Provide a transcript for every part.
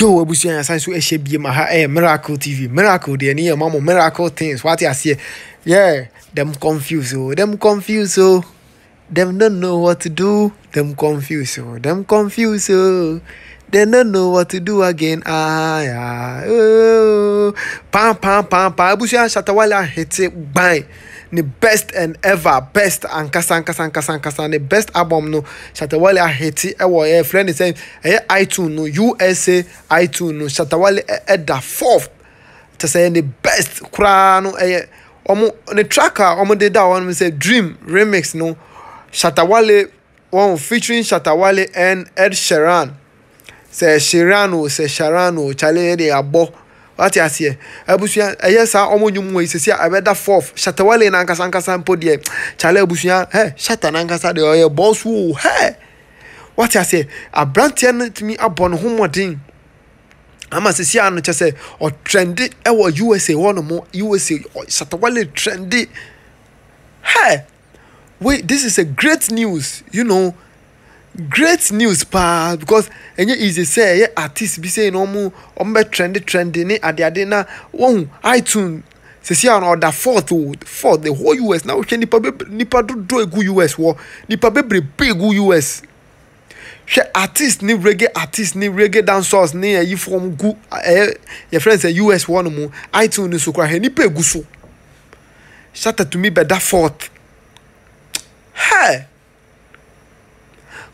yo abusua yɛn asan so ɛhyɛ biem aha ɛyɛ miracle tv miracle deɛ ne yɛ ma miracle things wate aseɛ yeah dem confuse o oh. dem confuse o oh. dem no know what to do dem confuse o oh. dem confuse o dem no know what to do again ah yeah oh pam pam pam pam abusua shatawale ahete gban ne best and ever best ankasa ankasa ankasa ankasa ne best album no Shatawale Aheti ɛwɔ ɛyɛ friend say, ɛyɛ iTunes no USA iTunes no Shatawale ɛda eh, fourth te sɛ ɛyɛ ne best koraa eh, no ɛyɛ wɔn ne track a wɔde da hɔ no sɛ Dream remix no Shatawale wɔn featuring Shatawale and Ed Sheeran sɛ Sheeran o oh, sɛ Sheeran o oh, kyale yɛ de abɔ. wate aseɛ abusua ɛyɛ saa ɔmo nwom wɔ yi sisi a ɛbɛda fourth shatawale nankasa Nkasa mpo deɛ kyale abusua hɛ shata nankasa deɛ ɔyɛ bɔs wo hɛ wate aseɛ aberanteɛ no tumi abɔ ne ho mmɔden ama sisi ano kyɛ sɛ ɔtrɛnde ɛwɔ usa hɔnom usa shatawale trɛnde hɛ wait this is a great news you know. great news paa because ɛnyɛ easy sɛ ɛyɛ artist bi sɛ ɛna ɔmo ɔmo bɛ trendy trendy ne adeade na wɔn itunes sisi a ɔda fourth o fourth the whole us na wohwɛ nipa bebree nipa dodo egu us wɔ nipa bebrebe egu us hwɛ artist ne reggae artist ne reggae dancers ne ɛyi fɔm gu ɛyɛ yɛfrɛ sɛ us wɔ no mu itunes nso kora hɛ nipa egu so shatta bɛda fourth.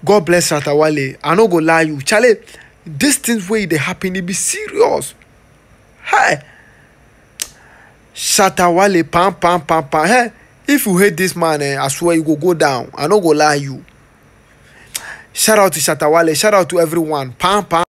god bless shatawale i no go lie you chale dis tins wey e dey happen e be serious hey shatawale pam pam pam pam hey if you hate this man eh I swear you go go down i no go lie you shout out to shatawale shout out to everyone pam pam